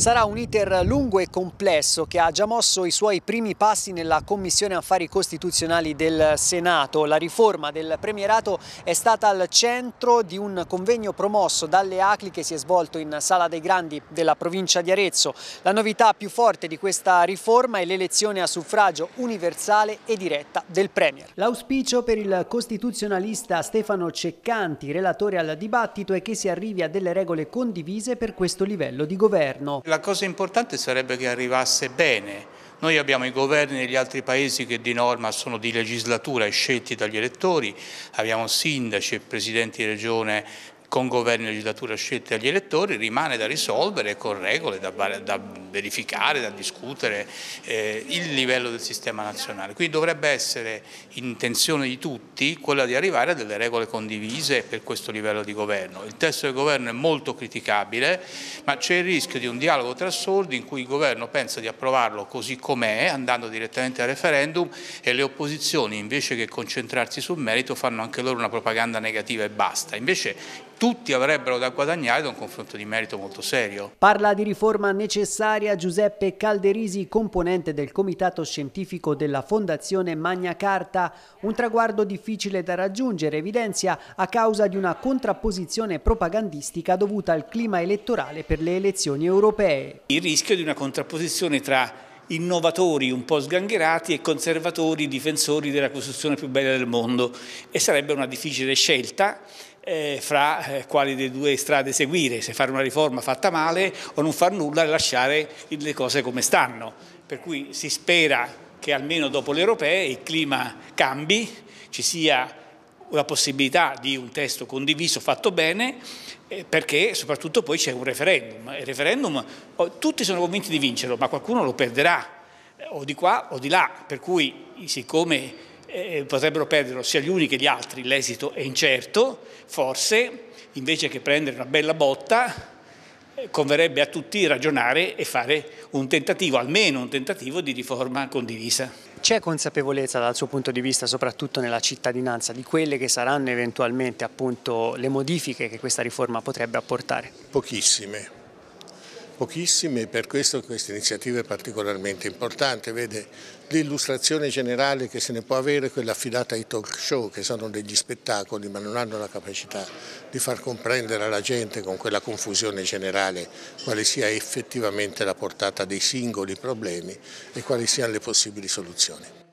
Sarà un iter lungo e complesso che ha già mosso i suoi primi passi nella Commissione Affari Costituzionali del Senato. La riforma del premierato è stata al centro di un convegno promosso dalle ACLI che si è svolto in Sala dei Grandi della provincia di Arezzo. La novità più forte di questa riforma è l'elezione a suffragio universale e diretta del Premier. L'auspicio per il costituzionalista Stefano Ceccanti, relatore al dibattito, è che si arrivi a delle regole condivise per questo livello di governo la cosa importante sarebbe che arrivasse bene. Noi abbiamo i governi negli altri paesi che di norma sono di legislatura e scelti dagli elettori, abbiamo sindaci e presidenti di regione con governi e legislatura scelte agli elettori, rimane da risolvere con regole da, da verificare, da discutere eh, il livello del sistema nazionale. Quindi dovrebbe essere intenzione di tutti quella di arrivare a delle regole condivise per questo livello di governo. Il testo del governo è molto criticabile, ma c'è il rischio di un dialogo tra sordi in cui il governo pensa di approvarlo così com'è, andando direttamente al referendum e le opposizioni invece che concentrarsi sul merito fanno anche loro una propaganda negativa e basta. Invece tutti avrebbero da guadagnare da un confronto di merito molto serio. Parla di riforma necessaria Giuseppe Calderisi, componente del comitato scientifico della Fondazione Magna Carta, un traguardo difficile da raggiungere, evidenzia a causa di una contrapposizione propagandistica dovuta al clima elettorale per le elezioni europee. Il rischio di una contrapposizione tra innovatori un po' sgangherati e conservatori difensori della Costituzione più bella del mondo e sarebbe una difficile scelta eh, fra eh, quali delle due strade seguire, se fare una riforma fatta male o non far nulla e lasciare le cose come stanno. Per cui si spera che almeno dopo le europee il clima cambi, ci sia la possibilità di un testo condiviso fatto bene eh, perché soprattutto poi c'è un referendum. Il referendum oh, tutti sono convinti di vincerlo, ma qualcuno lo perderà eh, o di qua o di là, per cui siccome eh, eh, potrebbero perderlo sia gli uni che gli altri, l'esito è incerto, forse invece che prendere una bella botta eh, converrebbe a tutti ragionare e fare un tentativo, almeno un tentativo di riforma condivisa. C'è consapevolezza dal suo punto di vista, soprattutto nella cittadinanza, di quelle che saranno eventualmente appunto, le modifiche che questa riforma potrebbe apportare? Pochissime, pochissimi e per questo questa iniziativa è particolarmente importante. Vede l'illustrazione generale che se ne può avere è quella affidata ai talk show che sono degli spettacoli ma non hanno la capacità di far comprendere alla gente con quella confusione generale quale sia effettivamente la portata dei singoli problemi e quali siano le possibili soluzioni.